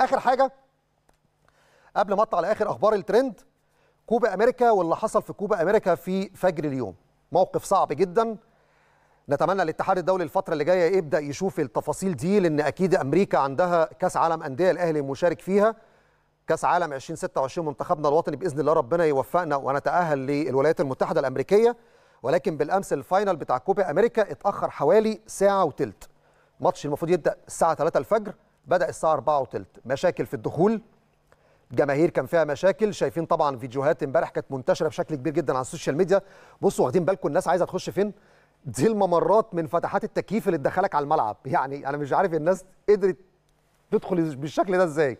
اخر حاجه قبل ما اطلع لاخر اخبار الترند كوبا امريكا واللي حصل في كوبا امريكا في فجر اليوم موقف صعب جدا نتمنى الاتحاد الدولي الفترة اللي جاية يبدأ يشوف التفاصيل دي لأن أكيد أمريكا عندها كأس عالم أندية الأهلي مشارك فيها كأس عالم 2026 منتخبنا الوطني بإذن الله ربنا يوفقنا ونتأهل للولايات المتحدة الأمريكية ولكن بالأمس الفاينل بتاع كوبا أمريكا اتأخر حوالي ساعة وثلث ماتش المفروض يبدأ الساعة 3 الفجر بدا الساعه 4 وثلث مشاكل في الدخول جماهير كان فيها مشاكل شايفين طبعا فيديوهات امبارح كانت منتشره بشكل كبير جدا على السوشيال ميديا بصوا واخدين بالكم الناس عايزه تخش فين دي الممرات من فتحات التكييف اللي تدخلك على الملعب يعني انا مش عارف الناس قدرت تدخل بالشكل ده ازاي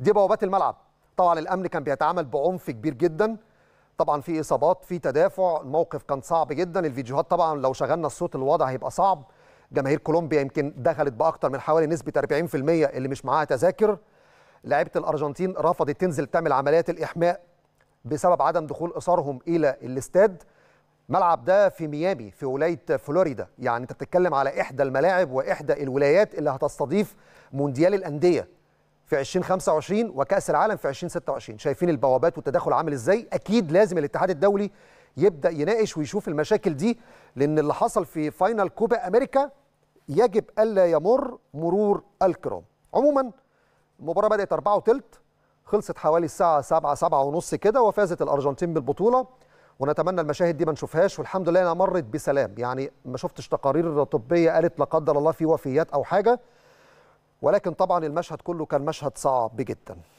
دي بوابات الملعب طبعا الامن كان بيتعامل بعنف كبير جدا طبعا في اصابات في تدافع الموقف كان صعب جدا الفيديوهات طبعا لو شغلنا الصوت الوضع هيبقى صعب جماهير كولومبيا يمكن دخلت باكثر من حوالي نسبه 40% اللي مش معاها تذاكر لعيبه الارجنتين رفضت تنزل تعمل عمليات الاحماء بسبب عدم دخول اسرهم الى الاستاد ملعب ده في ميامي في ولايه فلوريدا يعني انت بتتكلم على احدى الملاعب واحدى الولايات اللي هتستضيف مونديال الانديه في 2025 وكاس العالم في 2026 شايفين البوابات والتداخل عامل ازاي اكيد لازم الاتحاد الدولي يبدا يناقش ويشوف المشاكل دي لان اللي حصل في فاينل كوبا امريكا يجب الا يمر مرور الكرام عموما المباراه بدات 4 وثلث خلصت حوالي الساعه 7 7 ونص كده وفازت الارجنتين بالبطوله ونتمنى المشاهد دي ما نشوفهاش والحمد لله انها مرت بسلام يعني ما شفتش تقارير طبيه قالت لا قدر الله في وفيات او حاجه ولكن طبعا المشهد كله كان مشهد صعب جدا